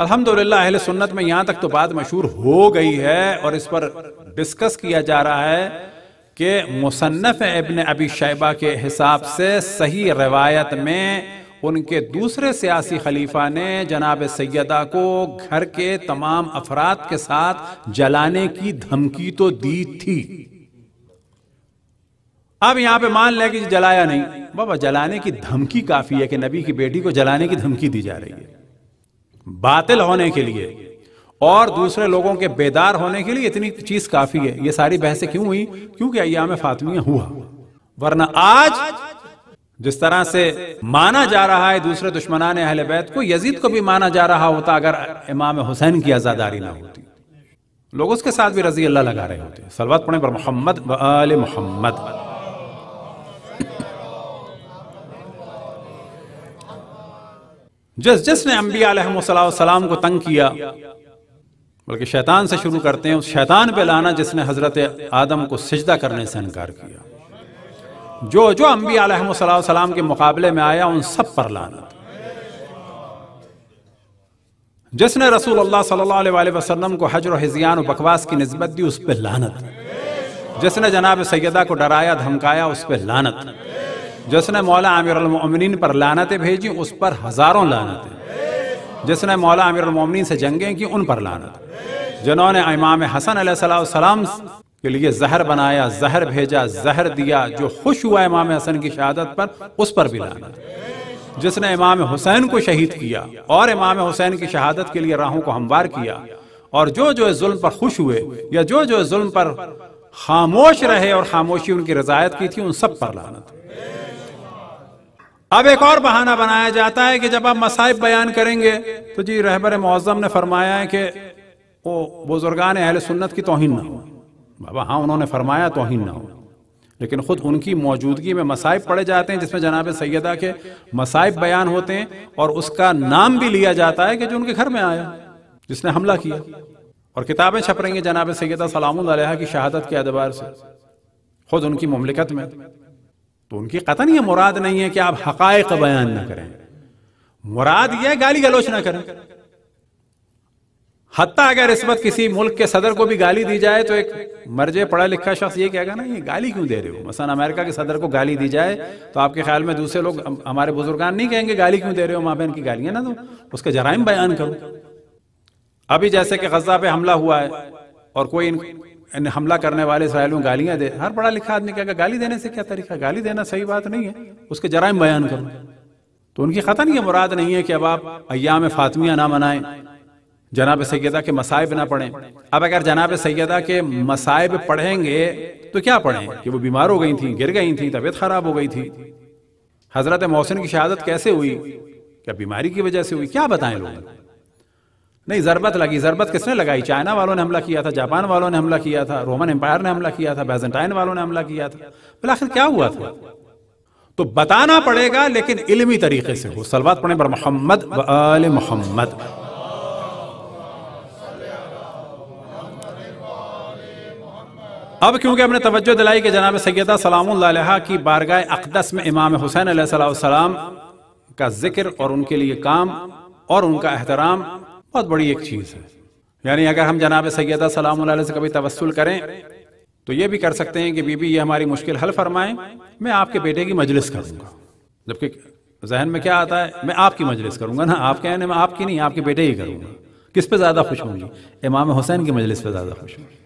अल्हम्दुलिल्लाह अहले सुन्नत में यहां तक तो बात मशहूर हो गई है और इस पर डिस्कस किया जा रहा है कि मुसन्फ़ इबन अबी शैबा के हिसाब से सही रवायत में उनके दूसरे सियासी खलीफा ने जनाब सैदा को घर के तमाम अफराद के साथ जलाने की धमकी तो दी थी अब यहां पे मान लें कि जलाया नहीं बाबा जलाने की धमकी काफ़ी है कि नबी की बेटी को जलाने की धमकी दी जा रही है बातिल होने के लिए और दूसरे लोगों के बेदार होने के लिए इतनी चीज काफी है ये सारी बहसें क्यों हुई क्योंकि अयाम फातमिया हुआ वरना आज जिस तरह से माना जा रहा है दूसरे दुश्मनान अहल बैत को यजीद को भी माना जा रहा होता अगर इमाम हुसैन की आजादारी ना होती लोग उसके साथ भी रजी अल्लाह लगा रहे होते सलवत पढ़े पर मोहम्मद मोहम्मद जिस जिसने अम्बिया को तंग किया बल्कि शैतान से शुरू करते हैं उस शैतान पे लाना जिसने हजरत आदम को सिजदा करने से इनकार किया जो जो अम्बी आलम के मुकाबले में आया उन सब पर लाना जिसने रसूल अल्लाह सल्लल्लाहु अलैहि वसल्लम को हजर हजियान बकवास की नस्बत दी उस पर लानत जिसने जनाब सैदा को डराया धमकाया उस पर लानत जिसने मौला उमिन पर लानतें भेजी उस पर हज़ारों लानतें जिसने मौला आमिर उमिन से जंगें की उन पर लानत जिन्होंने इमाम हसन सलाम के लिए जहर बनाया जहर भेजा जहर दिया जो खुश हुआ इमाम हसन की शहादत पर उस पर भी लानत जिसने इमाम हुसैन को शहीद किया और इमाम हुसैन की शहादत के लिए राहों को हमवार किया और जो जो जुल्म पर खुश हुए या जो जो जुल्म पर खामोश रहे और खामोशी उनकी रजायत की थी उन सब पर लानत अब एक और बहाना बनाया जाता है कि जब आप मसाइब बयान करेंगे तो जी रहबर मुआजम ने फरमाया है कि वो बुजुर्गान अहल सुन्नत की तोहिन ना हो बाबा हाँ उन्होंने फरमाया तोहिन ना हो लेकिन ख़ुद उनकी मौजूदगी में मसाइब पड़े जाते हैं जिसमें जनाब सैदा के मसाइब बयान होते हैं और उसका नाम भी लिया जाता है कि जो उनके घर में आया जिसने हमला किया और किताबें छप रही हैं जनाब सैदा सलाम की शहादत के अदबार से खुद उनकी ममलिकत में तो उनकी कतन ये मुराद नहीं है कि आप हकायक बयान ना करें मुराद यह गाली गलोच ना करें हत्या अगर इस वक्त किसी मुल्क के सदर को भी गाली दी जाए तो एक मर्जे पढ़ा लिखा शख्स ये कहेगा ना ये गाली क्यों दे रहे हो मसलन अमेरिका के सदर को गाली दी जाए तो आपके ख्याल में दूसरे लोग हमारे बुजुर्गान नहीं कहेंगे गाली क्यों दे रहे हो माँ बहन की गालियां ना दो उसके जराइम बयान करो अभी जैसे कि गजा पे हमला हुआ है और कोई हमला करने वाले इसराइल में गालियां दे हर पढ़ा लिखा आदमी क्या गाली देने से क्या तरीका गाली देना सही बात नहीं है उसके जरा बयान करो तो उनकी ख़तन ये मुराद नहीं है कि अब आप अयाम फातमिया ना मनाएं जनाब सैदा के मसाइब ना पढ़ें अब अगर जनाब सैदा के मसाइब पढ़ेंगे तो क्या पढ़ें कि वो बीमार हो गई थी गिर गई थी तबीयत खराब हो गई थी हजरत मोहसिन की शहादत कैसे हुई क्या बीमारी की वजह से हुई क्या बताएं लोग नहीं जरबत लगी जरबत किसने लगाई चाइना वालों ने हमला किया था जापान वालों ने हमला किया था रोमन एम्पायर ने हमला किया था बेजेंटाइन वालों ने हमला किया था बिल आखिर क्या हुआ था तो बताना पड़ेगा लेकिन इलमी तरीके से हो सलवात पढ़ने पर मोहम्मद मोहम्मद अब क्योंकि हमने तवज्जो दिलाई कि जनाब सैदा सलाम की बारगाह अकदस में इमाम हुसैन सलाम का जिक्र और उनके लिए काम और उनका एहतराम बहुत बड़ी एक चीज़ है यानी अगर हम जनाब सैदा सलाम से कभी तवसल करें तो ये भी कर सकते हैं कि बीबी ये हमारी मुश्किल हल फरमाएं मैं आपके बेटे की मजलिस करूँगा जबकि जहन में क्या आता है मैं आपकी मजलिस करूँगा ना आप कहने मैं आपकी नहीं आपके बेटे ही करूँगा किस पे ज़्यादा खुश होंगी इमाम हुसैन की मजलिस पे ज़्यादा खुश होंगी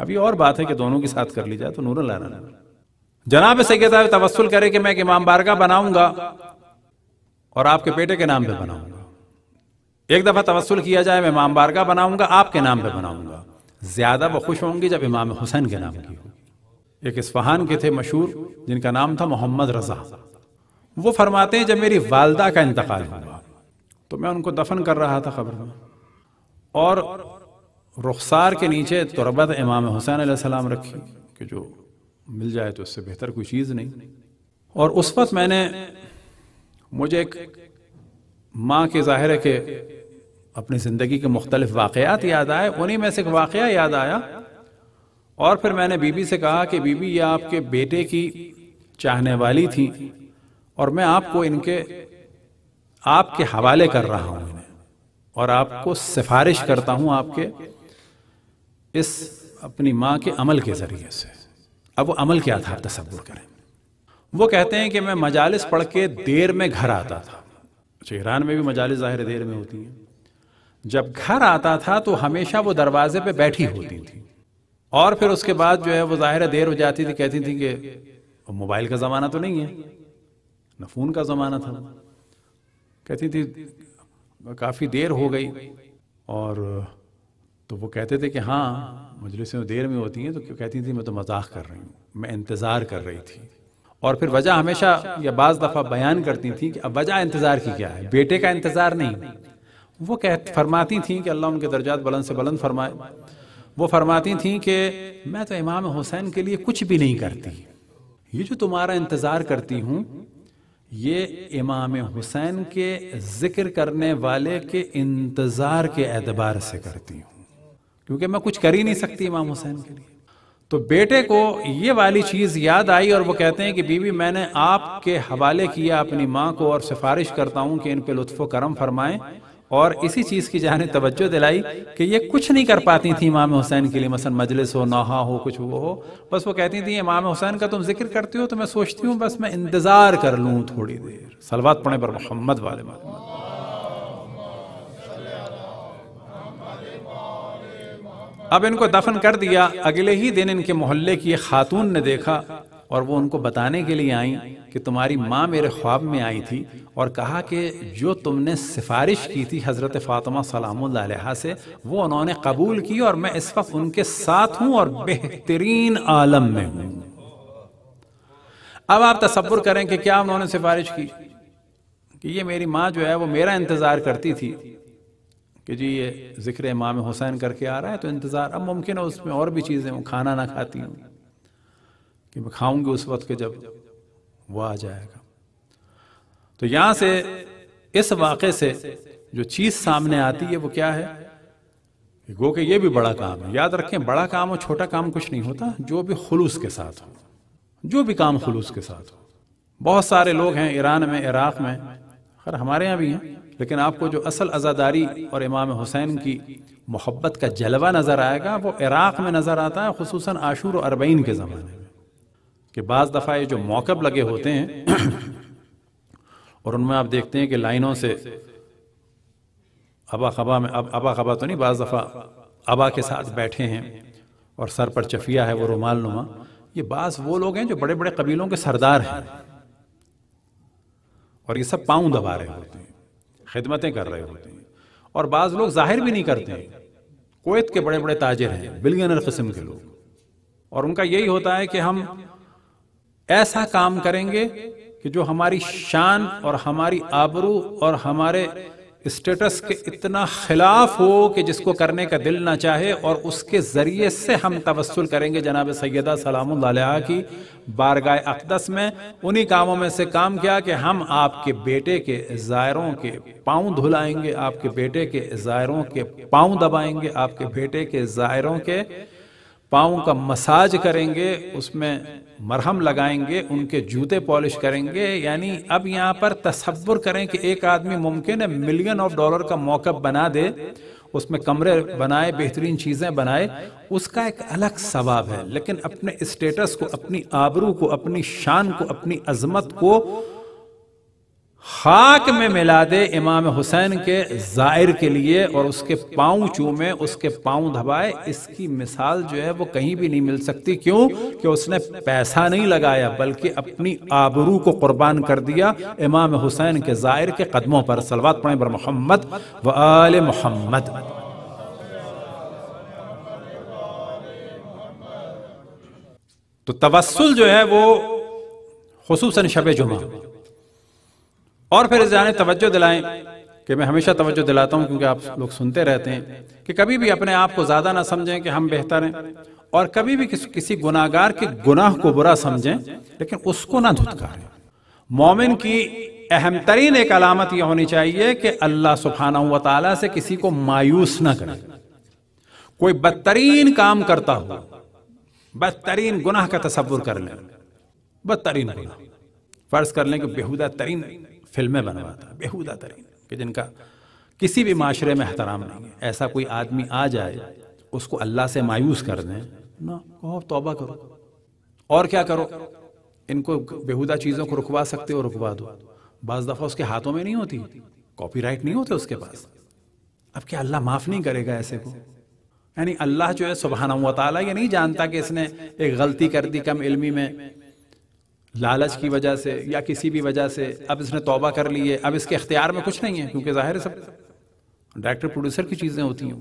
अब ये और बात है कि दोनों के साथ कर ली जाए तो नूर लाना जनाब सैदा तवसल करे कि मैं एक इमाम बारगा बनाऊँगा और आपके बेटे के नाम पर बनाऊँगा एक दफ़ा तवसल किया जाए मैं इमाम बारगा बनाऊंगा आपके नाम पे बनाऊंगा ज़्यादा खुश होंगी जब इमाम हुसैन के नाम की हो एक इस्फहान के थे मशहूर जिनका नाम था मोहम्मद रज़ा वो फरमाते हैं जब मेरी वालदा का इंतकाल हुआ तो मैं उनको दफन कर रहा था खबर में और रुखसार के नीचे तुरबत इमाम हुसैन सलाम रखी कि जो मिल जाए तो उससे बेहतर कोई चीज़ नहीं और उस वक्त मैंने मुझे एक माँ के ज़ाहिर है कि अपनी ज़िंदगी के मुख्तलिफ वाक़ात याद आए उन्हीं में से एक वाक़ याद आया और फिर मैंने बीबी से कहा कि बीबी ये आपके बेटे की चाहने वाली थी और मैं आपको इनके आपके हवाले कर रहा हूँ इन्हें और आपको सिफारिश करता हूँ आपके इस अपनी माँ के अमल के ज़रिए से अब वो अमल के आधार तस्वुर करें वो कहते हैं कि मैं मजालस पढ़ के देर में घर आता था ईरान में भी मजालस ज़ाहिर देर में होती हैं जब घर आता था तो हमेशा वो दरवाजे पे बैठी होती थी और फिर उसके बाद जो है वो ज़ाहिर देर हो जाती थी कहती थी कि मोबाइल का ज़माना तो नहीं है न फोन का ज़माना था कहती थी काफ़ी देर हो गई और तो वो कहते थे कि हाँ मजलिसें देर में होती हैं तो क्यों कहती थी मैं तो मजाक कर रही हूँ मैं इंतज़ार कर रही थी और फिर वजह हमेशा या बाज़ दफ़ा बयान करती थी कि अब वजह इंतज़ार की क्या है बेटे का इंतज़ार नहीं वो कह फरमाती थी कि अल्लाह उनके दर्जात बुलंद से बुलंद फरमाए वो फरमाती थी कि मैं तो इमाम हुसैन के लिए कुछ भी नहीं करती ये जो तुम्हारा इंतज़ार करती हूँ ये इमाम हुसैन के जिक्र करने वाले के इंतज़ार के एतबार से करती हूँ क्योंकि मैं कुछ कर ही नहीं सकती इमाम हुसैन के लिए तो बेटे को ये वाली चीज़ याद आई और वो कहते हैं कि बीवी मैंने आपके हवाले किया अपनी माँ को और सिफारिश करता हूँ कि इन पे लुत्फ़ करम फरमाएं और इसी चीज़ की जहाँ ने तवज्जो दिलाई कि ये कुछ नहीं कर पाती थी इमाम हुसैन के लिए मसन मजलिस हो नहा हो कुछ वो हो बस वो कहती थी इमाम हुसैन का तुम जिक्र करती हो तो मैं सोचती हूँ बस मैं इंतज़ार कर लूँ थोड़ी देर सलवात पढ़े पर मोहम्मद वाले मोहम्मद अब इनको दफन कर दिया अगले ही दिन इनके मोहल्ले की खातून ने देखा और वो उनको बताने के लिए आई कि तुम्हारी माँ मेरे ख्वाब में आई थी और कहा कि जो तुमने सिफारिश की थी हज़रत फ़ातमा सलाम से वो उन्होंने कबूल की और मैं इस वक्त उनके साथ हूँ और बेहतरीन आलम में हूँ अब आप तस्वुर करें कि क्या उन्होंने सिफारिश की कि ये मेरी माँ जो है वो मेरा इंतज़ार करती थी कि जी ये ज़िक्र इमाम हुसैन करके आ रहा है तो इंतज़ार अब मुमकिन है उसमें और भी चीज़ें हूँ खाना ना खाती हूँ कि मैं खाऊंगी उस वक्त के जब वो आ जाएगा तो यहां से इस वाक़े से जो चीज सामने आती है वो क्या है गो के ये भी बड़ा काम है याद रखें बड़ा काम और छोटा काम कुछ नहीं होता जो भी खुलूस के साथ हो जो भी काम खुलूस के साथ हो बहुत सारे लोग हैं ईरान में इराक़ में खैर हमारे यहाँ भी हैं लेकिन आपको जो असल आज़ादारी और इमाम हुसैन की मोहब्बत का जलवा नज़र आएगा वो इराक़ में नज़र आता है खसूस आशूर और अरबईन के ज़माने में कि बाज़ दफ़ा ये जो मौकब लगे होते हैं और उनमें आप देखते हैं कि लाइनों से अबा खबा में अब अबा खबा तो नहीं बाज़ दफ़ा अबा के साथ बैठे हैं और सर पर चफिया है वो रुमाल नुमा ये बास वो लोग हैं जो बड़े बड़े कबीलों के सरदार हैं और ये सब पाँव दबा रहे होते हैं खिदमतें कर रहे होते हैं और बाज़ लोग जाहिर भी नहीं करते हैं के बड़े बड़े ताजर हैं बिलियनर कस्म के लोग और उनका यही होता है कि हम ऐसा काम करेंगे कि जो हमारी शान और हमारी आबरू और हमारे स्टेटस के इतना खिलाफ हो कि जिसको करने का दिल ना चाहे और उसके ज़रिए से हम तवसल करेंगे जनाब सैदा सलाम की बारगाह अकदस में उन्हीं कामों में से काम किया कि हम आपके बेटे के ज़ायरों के पाँव धुलाएंगे आपके बेटे के ज़ायरों के पाँव दबाएंगे आपके बेटे के ज़ायरों के पाँव का मसाज करेंगे उसमें मरहम लगाएंगे उनके जूते पॉलिश करेंगे यानी अब यहाँ पर तस्वुर करें कि एक आदमी मुमकिन है मिलियन ऑफ डॉलर का मौका बना दे उसमें कमरे बनाए बेहतरीन चीज़ें बनाए उसका एक अलग सवाब है लेकिन अपने स्टेटस को अपनी आबरू को अपनी शान को अपनी अजमत को खाक में मिला दे इमाम हुसैन के जायर के लिए और उसके पाँव चूमे उसके पाँव दबाए इसकी मिसाल जो है वो कहीं भी नहीं मिल सकती क्यों कि उसने पैसा नहीं लगाया बल्कि अपनी आबरू को कुर्बान कर दिया इमाम हुसैन के जायर के कदमों पर सलवात पढ़े बर मोहम्मद व आल मोहम्मद तो तवस्ल जो है वो खसूस शब जुमा और फिर जाने तवज्जो दिलाएं कि मैं हमेशा तवज्जो दिलाता हूं क्योंकि आप लोग सुनते रहते हैं कि कभी भी अपने आप को ज़्यादा ना समझें कि हम बेहतर हैं और कभी भी किस, किसी गुनाहगार के गुनाह को बुरा समझें लेकिन उसको ना धुतकारें मोमिन की अहम तरीन एक अलामत यह होनी चाहिए कि अल्लाह सुबहाना व से किसी को मायूस ना करें कोई बदतरीन काम करता हो बदतरीन गुनाह का तस्वुर कर लें बदतरीन गुनाह फर्ज कर लें कि बेहुदा तरीन फिल्में बनवाता बेहूदा तरीन कि जिनका किसी भी माशरे में एहतराम नहीं है ऐसा कोई आदमी आ जाए उसको अल्लाह से मायूस कर दें ना कहो तोबा करो और क्या करो इनको बेहूदा चीज़ों को रुकवा सकते हो रुकवा दो बज दफ़ा उसके हाथों में नहीं होती कॉपीराइट नहीं होते उसके पास अब क्या अल्लाह माफ़ नहीं करेगा ऐसे को यानी अल्लाह जो है सुबहाना वाली ये नहीं जानता कि इसने एक गलती कर दी कम इल्मी में लालच की वजह से या किसी भी वजह से अब इसने तौबा कर ली है अब इसके अख्तियार में कुछ नहीं है क्योंकि जाहिर है सब डायरेक्टर प्रोड्यूसर की चीज़ें होती हैं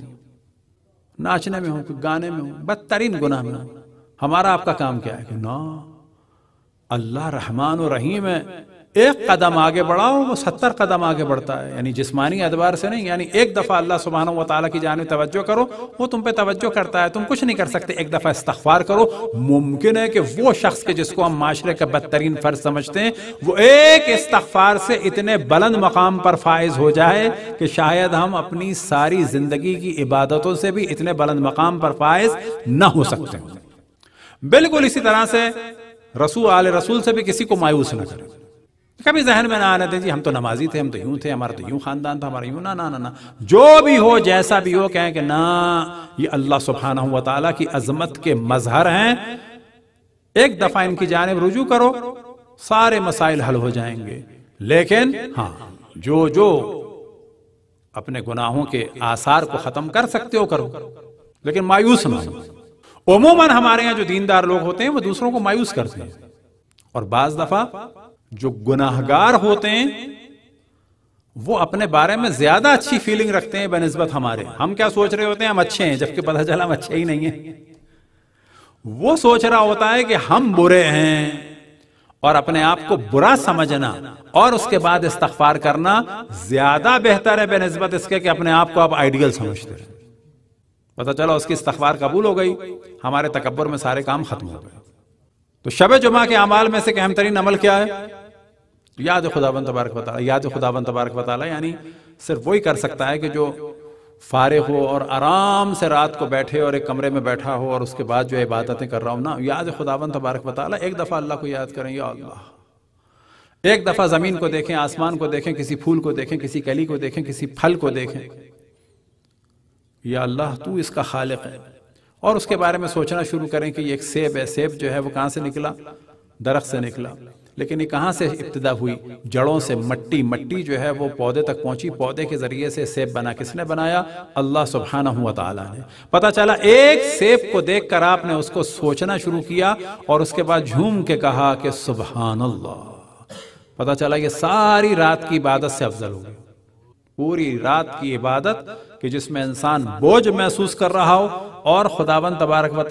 नाचने में हो गाने में हो बदतरीन गुनाह में हो हमारा आपका काम क्या है कि ना अल्लाह रहमान और रहीम है एक कदम आगे बढ़ाओ वो सत्तर कदम आगे बढ़ता है यानी जिस्मानी अदबार से नहीं यानी एक दफ़ा अल्लाह सुबहान व ताली की जानब तवज्जो करो वो तुम पे तवज्जो करता है तुम कुछ नहीं कर सकते एक दफ़ा इस्तवार करो मुमकिन है कि वो शख्स के जिसको हम माशरे का बदतरीन फ़र्ज समझते हैं वो एक इस्तफार से इतने बुलंद मकाम पर फायज हो जाए कि शायद हम अपनी सारी ज़िंदगी की इबादतों से भी इतने बुलंद मकाम पर फायज न हो सकते बिल्कुल इसी तरह से रसूल आल रसूल से भी किसी को मायूस न करें कभी जहन में ना आने थे जी हम तो नमाजी थे हम तो यूं थे हमारा तो यूं खानदान था हमारा यूं ना ना ना ना जो भी हो जैसा भी हो कहें कि ना ये अल्लाह सुबहाना हुआ तला की अजमत के मजहर हैं एक दफा इनकी जानब रुजू करो सारे मसाइल हल हो जाएंगे लेकिन हाँ जो जो अपने गुनाहों के आसार को खत्म कर सकते हो करो लेकिन मायूस ना उमूमन हमारे यहाँ जो दीनदार लोग होते हैं वो दूसरों को मायूस करते हैं और बाज दफा जो गुनाहगार होते हैं वो अपने बारे में ज्यादा अच्छी फीलिंग रखते हैं बनस्बत हमारे हम क्या सोच रहे होते हैं हम अच्छे हैं जबकि पता चला हम अच्छे ही नहीं है वो सोच रहा होता है कि हम बुरे हैं और अपने आप को बुरा समझना और उसके बाद इस्तफार करना ज्यादा बेहतर है बेनस्बत इसके कि अपने आप को आप आइडियल समझते हैं पता चला उसकी इस्तफार कबूल हो गई हमारे तकबर में सारे काम खत्म हो गए तो शब जुमा के अमाल में से अहम तरीन अमल क्या है याद खुदाबंद तबारक बताला याद खुदाबंद तबारक बताला यानी सिर्फ वही कर सकता है कि जो फारे हो और आराम से रात को बैठे और एक कमरे में बैठा हो और उसके बाद जो इबादतें कर रहा हूँ ना याद खुदाबंद तबारक बताला एक दफ़ा अल्लाह को याद करें या अल्लाह एक दफ़ा ज़मीन को देखें आसमान को देखें किसी फूल को देखें किसी कली को देखें किसी फल को देखें या अल्लाह तू इसका खालिक है और उसके बारे में सोचना शुरू करें कि एक सेब है सेब जो है वो कहाँ से निकला दरख्त से निकला लेकिन ये कहाँ से इब्तदा हुई जड़ों से मट्टी मट्टी जो है वो पौधे तक पहुंची पौधे के ज़रिए से सेब बना किसने बनाया अल्लाह सुबहाना हुआ तला ने पता चला एक सेब को देख कर आपने उसको सोचना शुरू किया और उसके बाद झूम के कहा कि सुबहान अल्लाह पता चला ये सारी रात की इबादत से अफजल हो गई पूरी रात की इबादत कि जिसमें इंसान बोझ महसूस कर रहा हो और खुदावन तबारक व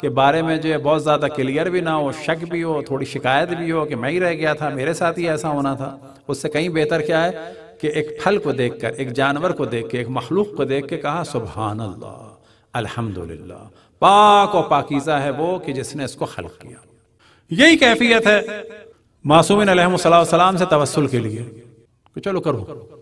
के बारे में जो है बहुत ज़्यादा क्लियर भी ना हो शक भी हो थोड़ी शिकायत भी हो कि मैं ही रह गया था मेरे साथ ही ऐसा होना था उससे कहीं बेहतर क्या है कि एक फल को देख कर एक जानवर को देख के एक मखलूक को देख के कहा सुबहान अल्लाह अल्हम्दुलिल्लाह पाक और पाकिज़ा है वो कि जिसने इसको खल किया यही कैफियत है मासूमिन सलाम से तवसल के लिए कि चलो करो